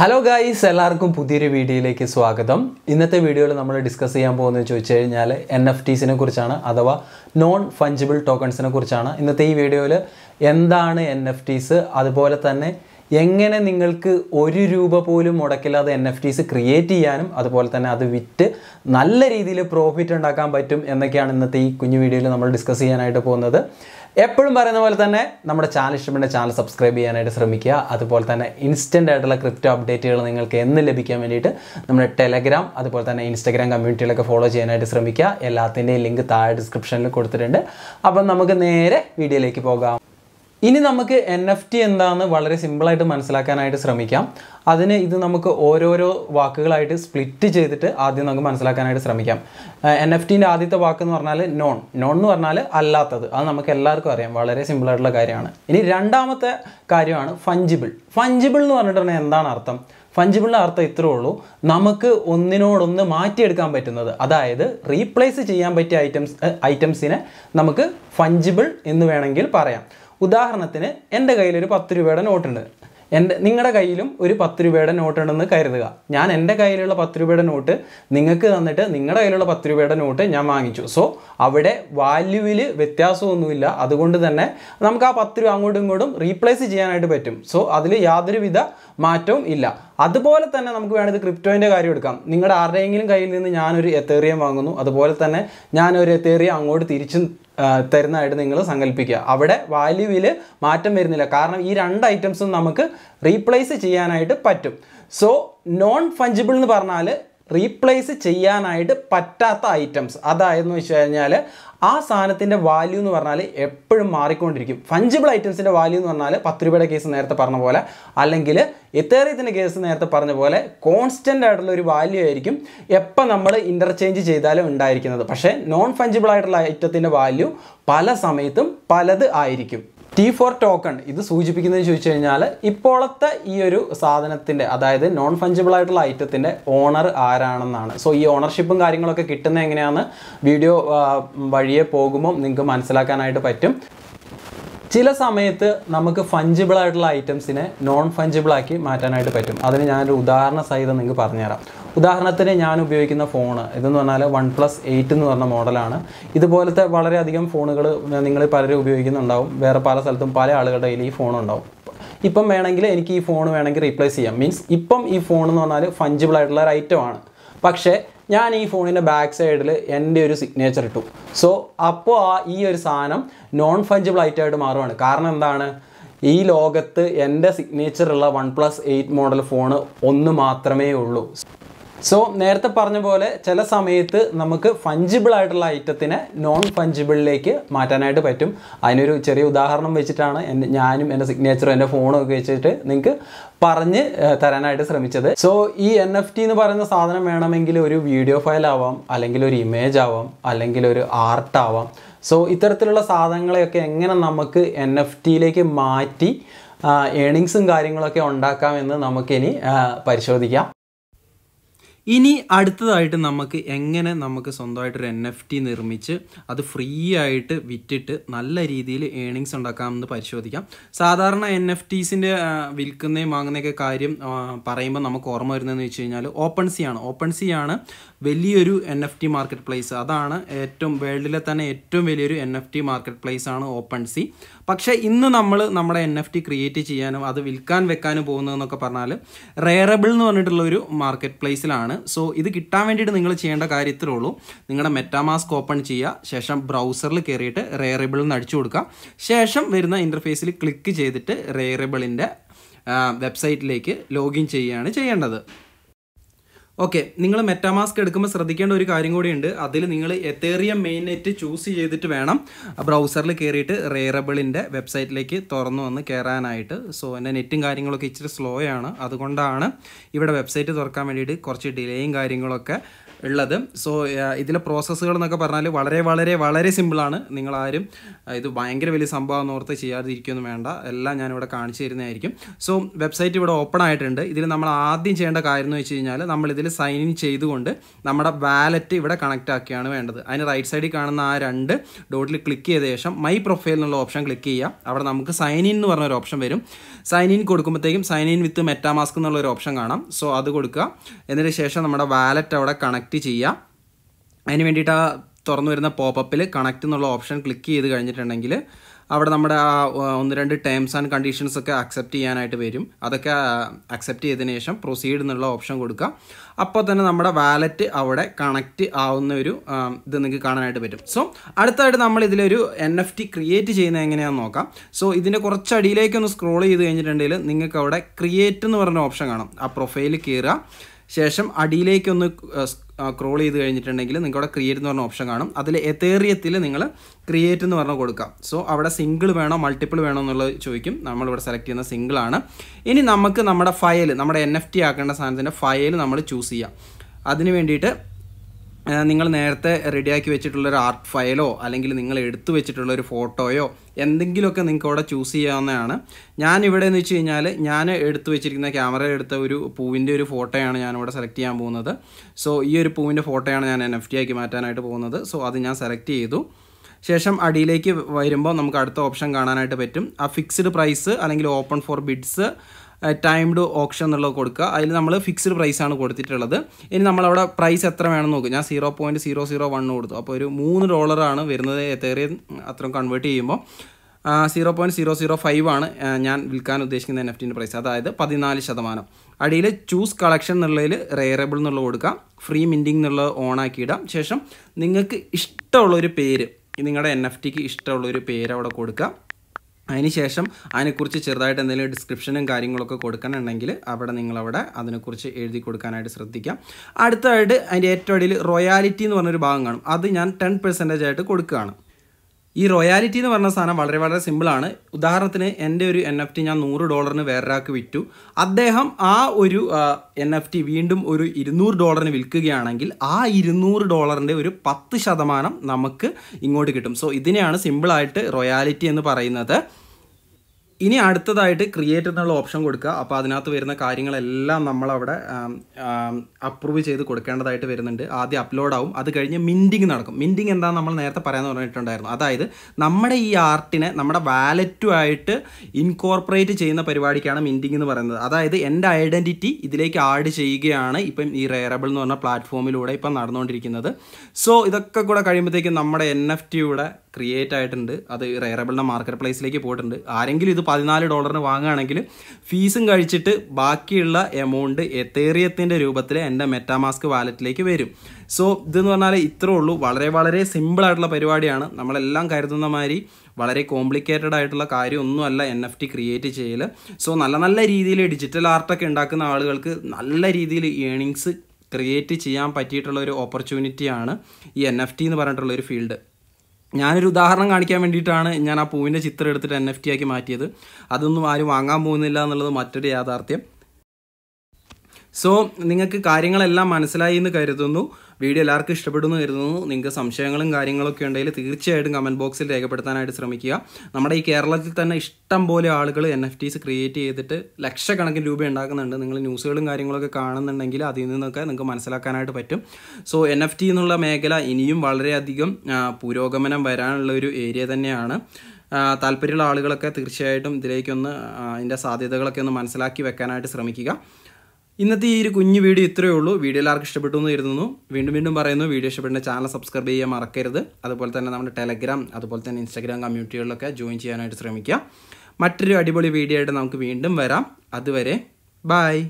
hello guys എല്ലാവർക്കും പുതിയൊരു വീഡിയോയിലേക്ക് സ്വാഗതം ഇന്നത്തെ വീഡിയോയിൽ നമ്മൾ ഡിസ്കസ് ചെയ്യാൻ പോകുന്നത് ചോദിച്ചു കഴിഞ്ഞാൽ എൻ എഫ് ടീസിനെ കുറിച്ചാണ് അഥവാ നോൺ ഫഞ്ചിബിൾ ടോക്കൺസിനെ കുറിച്ചാണ് ഇന്നത്തെ ഈ വീഡിയോയിൽ എന്താണ് എൻ എഫ് ടീസ് അതുപോലെ തന്നെ എങ്ങനെ നിങ്ങൾക്ക് ഒരു രൂപ പോലും മുടക്കില്ലാതെ എൻ എഫ് ടീസ് ക്രിയേറ്റ് ചെയ്യാനും അതുപോലെ തന്നെ അത് വിറ്റ് നല്ല രീതിയിൽ പ്രോഫിറ്റ് ഉണ്ടാക്കാൻ പറ്റും എന്നൊക്കെയാണ് ഇന്നത്തെ ഈ കുഞ്ഞു വീഡിയോയിൽ നമ്മൾ ഡിസ്കസ് ചെയ്യാനായിട്ട് പോകുന്നത് എപ്പോഴും പറയുന്ന പോലെ തന്നെ നമ്മുടെ ചാനൽ ഇഷ്ടപ്പെടുന്ന ചാനൽ സബ്സ്ക്രൈബ് ചെയ്യാനായിട്ട് ശ്രമിക്കുക അതുപോലെ തന്നെ ഇൻസ്റ്റൻ്റ് ആയിട്ടുള്ള ക്രിപ്റ്റോ അപ്ഡേറ്റുകൾ നിങ്ങൾക്ക് എന്ന് ലഭിക്കാൻ വേണ്ടിയിട്ട് നമ്മുടെ ടെലഗ്രാം അതുപോലെ തന്നെ ഇൻസ്റ്റഗ്രാം കമ്മ്യൂണിറ്റികളൊക്കെ ഫോളോ ചെയ്യാനായിട്ട് ശ്രമിക്കുക എല്ലാത്തിൻ്റെയും ലിങ്ക് താഴെ ഡിസ്ക്രിപ്ഷനിൽ കൊടുത്തിട്ടുണ്ട് അപ്പം നമുക്ക് നേരെ വീഡിയോയിലേക്ക് പോകാം ഇനി നമുക്ക് എൻ എഫ് ടി എന്താണെന്ന് വളരെ സിമ്പിളായിട്ട് മനസ്സിലാക്കാനായിട്ട് ശ്രമിക്കാം അതിന് ഇത് നമുക്ക് ഓരോരോ വാക്കുകളായിട്ട് സ്പ്ലിറ്റ് ചെയ്തിട്ട് ആദ്യം നമുക്ക് മനസ്സിലാക്കാനായിട്ട് ശ്രമിക്കാം എൻ എഫ് ടിൻ്റെ ആദ്യത്തെ വാക്ക് എന്ന് പറഞ്ഞാൽ നോൺ നോൺ എന്ന് പറഞ്ഞാൽ അല്ലാത്തത് അത് നമുക്ക് എല്ലാവർക്കും അറിയാം വളരെ സിമ്പിളായിട്ടുള്ള കാര്യമാണ് ഇനി രണ്ടാമത്തെ കാര്യമാണ് ഫഞ്ചിബിൾ ഫഞ്ചിബിൾ എന്ന് പറഞ്ഞിട്ടുണ്ടെങ്കിൽ എന്താണ് അർത്ഥം ഫഞ്ചിബിളിൻ്റെ അർത്ഥം ഇത്രേ ഉള്ളൂ നമുക്ക് ഒന്നിനോടൊന്ന് മാറ്റിയെടുക്കാൻ പറ്റുന്നത് അതായത് റീപ്ലേസ് ചെയ്യാൻ പറ്റിയ ഐറ്റംസ് ഐറ്റംസിനെ നമുക്ക് ഫഞ്ചിബിൾ എന്ന് വേണമെങ്കിൽ പറയാം ഉദാഹരണത്തിന് എൻ്റെ കയ്യിലൊരു പത്ത് രൂപയുടെ നോട്ടുണ്ട് എൻ്റെ നിങ്ങളുടെ കയ്യിലും ഒരു പത്ത് രൂപയുടെ നോട്ട് ഉണ്ടെന്ന് കരുതുക ഞാൻ എൻ്റെ കയ്യിലുള്ള പത്ത് രൂപയുടെ നോട്ട് നിങ്ങൾക്ക് തന്നിട്ട് നിങ്ങളുടെ കയ്യിലുള്ള പത്ത് രൂപയുടെ നോട്ട് ഞാൻ വാങ്ങിച്ചു സോ അവിടെ വാല്യൂവിൽ വ്യത്യാസമൊന്നുമില്ല അതുകൊണ്ട് തന്നെ നമുക്ക് ആ പത്ത് രൂപ അങ്ങോട്ടും ഇങ്ങോട്ടും റീപ്ലേസ് ചെയ്യാനായിട്ട് പറ്റും സോ അതിൽ യാതൊരുവിധ മാറ്റവും ഇല്ല അതുപോലെ തന്നെ നമുക്ക് ഇത് ക്രിപ്റ്റോയിൻ്റെ കാര്യം എടുക്കാം നിങ്ങളുടെ ആരുടെയെങ്കിലും കയ്യിൽ നിന്ന് ഞാനൊരു എത്തേറിയം വാങ്ങുന്നു അതുപോലെ തന്നെ ഞാനൊരു എത്തേറിയം അങ്ങോട്ട് തിരിച്ചു തരുന്നതായിട്ട് നിങ്ങൾ സങ്കല്പിക്കുക അവിടെ വാല്യൂവിൽ മാറ്റം വരുന്നില്ല കാരണം ഈ രണ്ട് ഐറ്റംസും നമുക്ക് റീപ്ലേസ് ചെയ്യാനായിട്ട് പറ്റും സോ നോൺ ഫഞ്ചിബിൾ എന്ന് പറഞ്ഞാൽ റീപ്ലേസ് ചെയ്യാനായിട്ട് പറ്റാത്ത ഐറ്റംസ് അതായതെന്ന് വെച്ച് കഴിഞ്ഞാൽ ആ സാധനത്തിൻ്റെ വാല്യൂ എന്ന് പറഞ്ഞാൽ എപ്പോഴും മാറിക്കൊണ്ടിരിക്കും ഫഞ്ചിബിൾ ഐറ്റംസിൻ്റെ വാല്യൂ എന്ന് പറഞ്ഞാൽ പത്ത് രൂപയുടെ കേസ് നേരത്തെ പറഞ്ഞ പോലെ അല്ലെങ്കിൽ എത്തേറിയത്തിൻ്റെ കേസ് നേരത്തെ പറഞ്ഞ പോലെ കോൺസ്റ്റൻ്റ് ആയിട്ടുള്ള ഒരു വാല്യൂ ആയിരിക്കും എപ്പോൾ നമ്മൾ ഇൻ്റർചേഞ്ച് ചെയ്താലും ഉണ്ടായിരിക്കുന്നത് പക്ഷേ നോൺ ഫഞ്ചിബിൾ ആയിട്ടുള്ള ഐറ്റത്തിൻ്റെ വാല്യൂ പല സമയത്തും പലത് ആയിരിക്കും ടി ഫോർ ടോക്കൺ ഇത് സൂചിപ്പിക്കുന്നതെന്ന് ചോദിച്ചു കഴിഞ്ഞാൽ ഇപ്പോഴത്തെ ഈ ഒരു സാധനത്തിൻ്റെ അതായത് നോൺ ഫഞ്ചിബിൾ ആയിട്ടുള്ള ഐറ്റത്തിൻ്റെ ഓണർ ആരാണെന്നാണ് സോ ഈ ഓണർഷിപ്പും കാര്യങ്ങളൊക്കെ കിട്ടുന്നത് എങ്ങനെയാണ് വീഡിയോ വഴിയെ പോകുമ്പോൾ നിങ്ങൾക്ക് മനസ്സിലാക്കാനായിട്ട് പറ്റും ചില സമയത്ത് നമുക്ക് ഫഞ്ചിബിൾ ആയിട്ടുള്ള ഐറ്റംസിനെ നോൺ ഫഞ്ചിബിൾ ആക്കി മാറ്റാനായിട്ട് പറ്റും അതിന് ഞാനൊരു ഉദാഹരണ സഹിതം നിങ്ങൾക്ക് പറഞ്ഞുതരാം ഉദാഹരണത്തിന് ഞാൻ ഉപയോഗിക്കുന്ന ഫോണ് ഇതെന്ന് പറഞ്ഞാൽ വൺ പ്ലസ് എയ്റ്റ് എന്ന് പറഞ്ഞ മോഡലാണ് ഇതുപോലത്തെ വളരെയധികം ഫോണുകൾ നിങ്ങൾ പലരും ഉപയോഗിക്കുന്നുണ്ടാവും വേറെ പല സ്ഥലത്തും പല ആളുകളുടെ കയ്യിൽ ഈ ഫോണുണ്ടാവും ഇപ്പം വേണമെങ്കിൽ എനിക്ക് ഈ ഫോൺ വേണമെങ്കിൽ റീപ്ലേസ് ചെയ്യാം മീൻസ് ഇപ്പം ഈ ഫോൺ എന്ന് പറഞ്ഞാൽ ഫഞ്ചിബിൾ ആയിട്ടുള്ള ഒരു ഐറ്റമാണ് പക്ഷേ ഞാൻ ഈ ഫോണിൻ്റെ ബാക്ക് സൈഡിൽ എൻ്റെ ഒരു സിഗ്നേച്ചർ ഇട്ടു സോ അപ്പോൾ ആ ഈ ഒരു സാധനം നോൺ ഫഞ്ചിബിൾ ഐറ്റമായിട്ട് മാറുവാണ് കാരണം എന്താണ് ഈ ലോകത്ത് എൻ്റെ സിഗ്നേച്ചറുള്ള one plus eight model phone ഒന്ന് മാത്രമേ ഉള്ളൂ സോ നേരത്തെ പറഞ്ഞ പോലെ ചില സമയത്ത് നമുക്ക് ഫഞ്ചിബിൾ ആയിട്ടുള്ള ഐറ്റത്തിനെ നോൺ ഫഞ്ചിബിളിലേക്ക് മാറ്റാനായിട്ട് പറ്റും അതിനൊരു ചെറിയ ഉദാഹരണം വെച്ചിട്ടാണ് എൻ്റെ ഞാനും എൻ്റെ സിഗ്നേച്ചറും എൻ്റെ ഫോണും ഒക്കെ വെച്ചിട്ട് നിങ്ങൾക്ക് പറഞ്ഞ് തരാനായിട്ട് ശ്രമിച്ചത് സോ ഈ എൻ എഫ് ടി എന്ന് പറയുന്ന സാധനം വേണമെങ്കിൽ ഒരു വീഡിയോ ഫയൽ ആവാം അല്ലെങ്കിൽ ഒരു ഇമേജ് ആവാം അല്ലെങ്കിൽ ഒരു ആർട്ട് ആവാം സോ ഇത്തരത്തിലുള്ള സാധനങ്ങളെയൊക്കെ എങ്ങനെ നമുക്ക് എൻ എഫ് ടിയിലേക്ക് മാറ്റി ഏണിങ്സും കാര്യങ്ങളൊക്കെ ഉണ്ടാക്കാമെന്ന് നമുക്കിനി പരിശോധിക്കാം ഇനി അടുത്തതായിട്ട് നമുക്ക് എങ്ങനെ നമുക്ക് ഒരു എൻ എഫ് ടി നിർമ്മിച്ച് അത് ഫ്രീ ആയിട്ട് വിറ്റിട്ട് നല്ല രീതിയിൽ ഏണിങ്സ് ഉണ്ടാക്കാമെന്ന് പരിശോധിക്കാം സാധാരണ എൻ എഫ് ടീസിൻ്റെ വിൽക്കുന്നതും വാങ്ങുന്നതൊക്കെ കാര്യം പറയുമ്പോൾ നമുക്ക് ഓർമ്മ വരുന്നതെന്ന് വെച്ച് കഴിഞ്ഞാൽ ഓപ്പൺ സി ആണ് ഓപ്പൺ സി ആണ് വലിയൊരു N F T market place അതാണ് ഏറ്റവും വേൾഡിലെ തന്നെ ഏറ്റവും വലിയൊരു N F T market place ആണ് ഓപ്പൺ സി പക്ഷേ ഇന്ന് നമ്മൾ നമ്മുടെ എൻ എഫ് ടി ക്രിയേറ്റ് ചെയ്യാനും അത് വിൽക്കാൻ വെക്കാനും പോകുന്നതെന്നൊക്കെ പറഞ്ഞാൽ റെയറബിൾ എന്ന് പറഞ്ഞിട്ടുള്ള ഒരു മാർക്കറ്റ് പ്ലേസിലാണ് സോ ഇത് കിട്ടാൻ വേണ്ടിയിട്ട് നിങ്ങൾ ചെയ്യേണ്ട കാര്യത്തിലേ ഉള്ളൂ നിങ്ങളുടെ മെറ്റാമാസ്ക് ഓപ്പൺ ചെയ്യുക ശേഷം ബ്രൗസറിൽ കയറിയിട്ട് റെയറബിൾ എന്ന് അടിച്ചു കൊടുക്കുക ശേഷം വരുന്ന ഇൻ്റർഫേസിൽ ക്ലിക്ക് ചെയ്തിട്ട് റേറബിളിൻ്റെ വെബ്സൈറ്റിലേക്ക് ലോഗിൻ ചെയ്യുകയാണ് ചെയ്യേണ്ടത് ഓക്കെ നിങ്ങൾ മെറ്റാമാസ്ക് എടുക്കുമ്പോൾ ശ്രദ്ധിക്കേണ്ട ഒരു കാര്യം കൂടിയുണ്ട് അതിൽ നിങ്ങൾ എത്തേറിയം മെയിൻ നെറ്റ് ചൂസ് ചെയ്തിട്ട് വേണം ബ്രൗസറിൽ കയറിയിട്ട് റേറബിളിൻ്റെ വെബ്സൈറ്റിലേക്ക് തുറന്നു വന്ന് കയറാനായിട്ട് സോ എൻ്റെ നെറ്റും കാര്യങ്ങളൊക്കെ ഇച്ചിരി സ്ലോ ആണ് അതുകൊണ്ടാണ് ഇവിടെ വെബ്സൈറ്റ് തുറക്കാൻ വേണ്ടിയിട്ട് കുറച്ച് ഡിലേയും കാര്യങ്ങളൊക്കെ ഉള്ളത് സോ ഇതിലെ പ്രോസസ്സുകൾ എന്നൊക്കെ പറഞ്ഞാൽ വളരെ വളരെ വളരെ സിമ്പിളാണ് നിങ്ങളാരും ഇത് ഭയങ്കര വലിയ സംഭവം ഓർത്ത് ചെയ്യാതിരിക്കുമെന്ന് വേണ്ട എല്ലാം ഞാനിവിടെ കാണിച്ചു തരുന്നതായിരിക്കും സോ വെബ്സൈറ്റ് ഇവിടെ ഓപ്പൺ ആയിട്ടുണ്ട് ഇതിൽ നമ്മൾ ആദ്യം ചെയ്യേണ്ട കാര്യം എന്ന് വെച്ച് കഴിഞ്ഞാൽ നമ്മളിതിൽ സൈൻ ഇൻ ചെയ്തുകൊണ്ട് നമ്മുടെ വാലറ്റ് ഇവിടെ കണക്റ്റ് ആക്കിയാണ് വേണ്ടത് അതിന് റൈറ്റ് സൈഡിൽ കാണുന്ന ആ രണ്ട് ഡോട്ടിൽ ക്ലിക്ക് ചെയ്ത ശേഷം മൈ പ്രൊഫൈൽ എന്നുള്ള ഓപ്ഷൻ ക്ലിക്ക് ചെയ്യുക അവിടെ നമുക്ക് സൈൻ ഇൻ എന്ന് പറഞ്ഞ ഒരു ഓപ്ഷൻ വരും സൈൻ ഇൻ കൊടുക്കുമ്പോഴത്തേക്കും സൈൻ ഇൻ വിത്ത് മെറ്റാമാസ്ക് എന്നുള്ള ഒരു ഓപ്ഷൻ കാണാം സോ അത് കൊടുക്കുക എന്നതിന് ശേഷം നമ്മുടെ വാലറ്റ് അവിടെ കണക്ട് ചെയ്യുക അതിന് വേണ്ടിയിട്ട് ആ തുറന്നു വരുന്ന പോപ്പപ്പിൽ കണക്ട് എന്നുള്ള ഓപ്ഷൻ ക്ലിക്ക് ചെയ്ത് കഴിഞ്ഞിട്ടുണ്ടെങ്കിൽ അവിടെ നമ്മുടെ ആ ഒന്ന് രണ്ട് ടേംസ് ആൻഡ് കണ്ടീഷൻസ് ഒക്കെ അക്സെപ്റ്റ് ചെയ്യാനായിട്ട് വരും അതൊക്കെ അക്സെപ്റ്റ് ചെയ്തതിന് ശേഷം പ്രൊസീഡ് എന്നുള്ള ഓപ്ഷൻ കൊടുക്കുക അപ്പോൾ തന്നെ നമ്മുടെ വാലറ്റ് അവിടെ കണക്റ്റ് ആവുന്ന ഒരു ഇത് നിങ്ങൾക്ക് കാണാനായിട്ട് പറ്റും സോ അടുത്തായിട്ട് നമ്മൾ ഇതിലൊരു എൻ എഫ് ടി ക്രിയേറ്റ് ചെയ്യുന്നത് എങ്ങനെയാണെന്ന് നോക്കാം സോ ഇതിൻ്റെ കുറച്ച് അടിയിലേക്ക് ഒന്ന് സ്ക്രോൾ ചെയ്ത് കഴിഞ്ഞിട്ടുണ്ടെങ്കിൽ നിങ്ങൾക്ക് അവിടെ ക്രിയേറ്റ് എന്ന് പറഞ്ഞ ഓപ്ഷൻ കാണാം ആ പ്രൊഫൈൽ കയറുക ശേഷം അടിയിലേക്കൊന്ന് ക്രോൾ ചെയ്ത് കഴിഞ്ഞിട്ടുണ്ടെങ്കിൽ നിങ്ങൾക്ക് അവിടെ ക്രിയേറ്റ് എന്ന് പറഞ്ഞ ഓപ്ഷൻ കാണും അതിൽ എത്തേറിയത്തിൽ നിങ്ങൾ ക്രിയേറ്റ് എന്ന് പറഞ്ഞ് കൊടുക്കാം സോ അവിടെ സിംഗിൾ വേണോ മൾട്ടിപ്പിൾ വേണോ എന്നുള്ളത് ചോദിക്കും നമ്മളിവിടെ സെലക്ട് ചെയ്യുന്ന ആണ് ഇനി നമുക്ക് നമ്മുടെ ഫയൽ നമ്മുടെ എൻ ആക്കേണ്ട സാധനത്തിൻ്റെ ഫയൽ നമ്മൾ ചൂസ് ചെയ്യാം അതിന് വേണ്ടിയിട്ട് നിങ്ങൾ നേരത്തെ റെഡിയാക്കി വെച്ചിട്ടുള്ള ഒരു ആർട്ട് ഫയലോ അല്ലെങ്കിൽ നിങ്ങൾ എടുത്തു വെച്ചിട്ടുള്ള ഒരു ഫോട്ടോയോ എന്തെങ്കിലുമൊക്കെ നിങ്ങൾക്ക് അവിടെ ചൂസ് ചെയ്യാവുന്നതാണ് ഞാൻ ഇവിടെ എന്ന് വെച്ച് കഴിഞ്ഞാൽ ഞാൻ എടുത്തു വെച്ചിരിക്കുന്ന ക്യാമറ എടുത്ത ഒരു പൂവിൻ്റെ ഒരു ഫോട്ടോയാണ് ഞാൻ ഇവിടെ സെലക്ട് ചെയ്യാൻ പോകുന്നത് സോ ഈ ഒരു പൂവിൻ്റെ ഫോട്ടോയാണ് ഞാൻ എൻ എഫ് ടി ആക്കി മാറ്റാനായിട്ട് പോകുന്നത് സോ അത് ഞാൻ സെലക്ട് ചെയ്തു ശേഷം അടിയിലേക്ക് വരുമ്പോൾ നമുക്ക് അടുത്ത ഓപ്ഷൻ കാണാനായിട്ട് പറ്റും ആ ഫിക്സ്ഡ് പ്രൈസ് അല്ലെങ്കിൽ open for bids timed option എന്നുള്ളത് കൊടുക്കുക അതിൽ നമ്മൾ ഫിക്സ്ഡ് ആണ് കൊടുത്തിട്ടുള്ളത് ഇനി നമ്മളവിടെ പ്രൈസ് എത്ര വേണമെന്ന് നോക്കും ഞാൻ zero point zero zero one കൊടുത്തു അപ്പോൾ ഒരു മൂന്ന് ഡോളറാണ് വരുന്നത് എത്തേറിയ അത്രയും കൺവേർട്ട് ചെയ്യുമ്പോൾ zero point zero zero five ആണ് ഞാൻ വിൽക്കാൻ ഉദ്ദേശിക്കുന്ന എൻ എഫ് ടിൻ്റെ പ്രൈസ് അതായത് പതിനാല് ശതമാനം അടിയിൽ ചൂസ് കളക്ഷൻ എന്നുള്ളതിൽ റേറബിൾ എന്നുള്ളത് കൊടുക്കാം ഫ്രീ മിൻറ്റിംഗ് എന്നുള്ളത് ആക്കി ഇടാം ശേഷം നിങ്ങൾക്ക് ഇഷ്ടമുള്ള ഒരു പേര് നിങ്ങളുടെ എൻ എഫ് ടിക്ക് ഇഷ്ടമുള്ളൊരു പേര് അവിടെ കൊടുക്കുക അതിനുശേഷം അതിനെക്കുറിച്ച് ചെറുതായിട്ട് എന്തെങ്കിലും ഡിസ്ക്രിപ്ഷനും കാര്യങ്ങളൊക്കെ കൊടുക്കാനുണ്ടെങ്കിൽ അവിടെ നിങ്ങളവിടെ അതിനെക്കുറിച്ച് എഴുതി കൊടുക്കാനായിട്ട് ശ്രദ്ധിക്കാം അടുത്തതായിട്ട് അതിൻ്റെ ഏറ്റവും അടിയിൽ റോയാലിറ്റി എന്ന് പറഞ്ഞൊരു ഭാഗം കാണും അത് ഞാൻ ടെൻ പെർസെൻറ്റേജ് ആയിട്ട് കൊടുക്കുകയാണ് ഈ റോയാലിറ്റി എന്ന് പറഞ്ഞ സാധനം വളരെ വളരെ സിമ്പിളാണ് ഉദാഹരണത്തിന് എൻ്റെ ഒരു എൻ എഫ് ടി ഞാൻ നൂറ് ഡോളറിന് വേറൊരാൾക്ക് വിറ്റു അദ്ദേഹം ആ ഒരു എൻ എഫ് ടി വീണ്ടും ഒരു ഇരുന്നൂറ് ഡോളറിന് വിൽക്കുകയാണെങ്കിൽ ആ ഇരുന്നൂറ് ഡോളറിൻ്റെ ഒരു പത്ത് ശതമാനം നമുക്ക് ഇങ്ങോട്ട് കിട്ടും സോ ഇതിനെയാണ് സിമ്പിളായിട്ട് റോയാലിറ്റി എന്ന് പറയുന്നത് ഇനി അടുത്തതായിട്ട് ക്രിയേറ്റ് എന്നുള്ള ഓപ്ഷൻ കൊടുക്കുക അപ്പോൾ അതിനകത്ത് വരുന്ന കാര്യങ്ങളെല്ലാം നമ്മളവിടെ അപ്രൂവ് ചെയ്ത് കൊടുക്കേണ്ടതായിട്ട് വരുന്നുണ്ട് ആദ്യം അപ്ലോഡ് ആവും അത് കഴിഞ്ഞ് മിൻറ്റിങ് നടക്കും മിൻറ്റിങ് എന്താ നമ്മൾ നേരത്തെ പറയാമെന്ന് പറഞ്ഞിട്ടുണ്ടായിരുന്നു അതായത് നമ്മുടെ ഈ ആർട്ടിനെ നമ്മുടെ വാലറ്റുമായിട്ട് ഇൻകോർപ്പറേറ്റ് ചെയ്യുന്ന പരിപാടിക്കാണ് മിൻറ്റിങ് എന്ന് പറയുന്നത് അതായത് എൻ്റെ ഐഡൻറ്റിറ്റി ഇതിലേക്ക് ആഡ് ചെയ്യുകയാണ് ഇപ്പം ഈ റേറബിൾ എന്ന് പറഞ്ഞ പ്ലാറ്റ്ഫോമിലൂടെ ഇപ്പം നടന്നുകൊണ്ടിരിക്കുന്നത് സോ ഇതൊക്കെ കൂടെ കഴിയുമ്പോഴത്തേക്കും നമ്മുടെ എൻ എഫ് ടിയുടെ ക്രിയേറ്റ് ആയിട്ടുണ്ട് അത് റയറബിളിൻ്റെ മാർക്കറ്റ് പ്ലേസിലേക്ക് പോയിട്ടുണ്ട് ആരെങ്കിലും ഇത് പതിനാല് ഡോളറിന് വാങ്ങുകയാണെങ്കിൽ ഫീസും കഴിച്ചിട്ട് ബാക്കിയുള്ള എമൗണ്ട് എത്തേറിയത്തിൻ്റെ രൂപത്തിൽ എൻ്റെ മെറ്റാമാസ്ക് വാലറ്റിലേക്ക് വരും സോ ഇതെന്ന് പറഞ്ഞാൽ ഇത്രേ ഉള്ളൂ വളരെ വളരെ സിമ്പിൾ ആയിട്ടുള്ള പരിപാടിയാണ് നമ്മളെല്ലാം കരുതുന്ന മാതിരി വളരെ കോംപ്ലിക്കേറ്റഡ് ആയിട്ടുള്ള കാര്യമൊന്നുമല്ല എൻ എഫ് ടി ക്രിയേറ്റ് ചെയ്യൽ സോ നല്ല നല്ല രീതിയിൽ ഡിജിറ്റൽ ആർട്ടൊക്കെ ഉണ്ടാക്കുന്ന ആളുകൾക്ക് നല്ല രീതിയിൽ ഏണിങ്സ് ക്രിയേറ്റ് ചെയ്യാൻ പറ്റിയിട്ടുള്ള ഒരു ഓപ്പർച്യൂണിറ്റിയാണ് ഈ എൻ എഫ് ടി എന്ന് പറഞ്ഞിട്ടുള്ള ഒരു ഫീൽഡ് ഞാനൊരു ഉദാഹരണം കാണിക്കാൻ വേണ്ടിയിട്ടാണ് ഞാൻ ആ പൂവിൻ്റെ ചിത്രം എടുത്തിട്ട് എൻ എഫ് ടി ആക്കി മാറ്റിയത് അതൊന്നും ആരും വാങ്ങാൻ പോകുന്നില്ല എന്നുള്ളത് മറ്റൊരു യാഥാർത്ഥ്യം സോ നിങ്ങൾക്ക് കാര്യങ്ങളെല്ലാം മനസ്സിലായി എന്ന് കരുതുന്നു വീഡിയോ എല്ലാവർക്കും ഇഷ്ടപ്പെടുന്നു കരുതുന്നു നിങ്ങൾക്ക് സംശയങ്ങളും കാര്യങ്ങളൊക്കെ ഉണ്ടെങ്കിൽ തീർച്ചയായിട്ടും കമൻറ്റ് ബോക്സിൽ രേഖപ്പെടുത്താനായിട്ട് ശ്രമിക്കുക നമ്മുടെ ഈ കേരളത്തിൽ തന്നെ ഇഷ്ടം പോലെ ആളുകൾ എൻ എഫ് ടീസ് ക്രിയേറ്റ് ചെയ്തിട്ട് ലക്ഷക്കണക്കിന് രൂപ ഉണ്ടാക്കുന്നുണ്ട് നിങ്ങൾ ന്യൂസുകളും കാര്യങ്ങളൊക്കെ കാണുന്നുണ്ടെങ്കിൽ അതിൽ നിന്നൊക്കെ നിങ്ങൾക്ക് മനസ്സിലാക്കാനായിട്ട് പറ്റും സോ എൻ എഫ് ടി എന്നുള്ള മേഖല ഇനിയും വളരെയധികം പുരോഗമനം വരാനുള്ള ഒരു ഏരിയ തന്നെയാണ് താല്പര്യമുള്ള ആളുകളൊക്കെ തീർച്ചയായിട്ടും ഇതിലേക്കൊന്ന് അതിൻ്റെ സാധ്യതകളൊക്കെ ഒന്ന് മനസ്സിലാക്കി വെക്കാനായിട്ട് ശ്രമിക്കുക ഇന്നത്തെ ഈ ഒരു കുഞ്ഞു വീഡിയോ ഇത്രയേ ഉള്ളൂ വീഡിയോ എല്ലാവർക്കും ഇഷ്ടപ്പെട്ടു എന്ന് കരുതുന്നു വീണ്ടും വീണ്ടും പറയുന്നു വീഡിയോ ഇഷ്ടപ്പെടുന്ന ചാനൽ സബ്സ്ക്രൈബ് ചെയ്യാൻ മറക്കരുത് അതുപോലെ തന്നെ നമ്മുടെ ടെലഗ്രാം അതുപോലെ തന്നെ ഇൻസ്റ്റാഗ്രാം കമ്മ്യൂണിറ്റികളിലൊക്കെ ജോയിൻ ചെയ്യാനായിട്ട് ശ്രമിക്കുക മറ്റൊരു അടിപൊളി വീഡിയോ ആയിട്ട് നമുക്ക് വീണ്ടും വരാം അതുവരെ ബായ്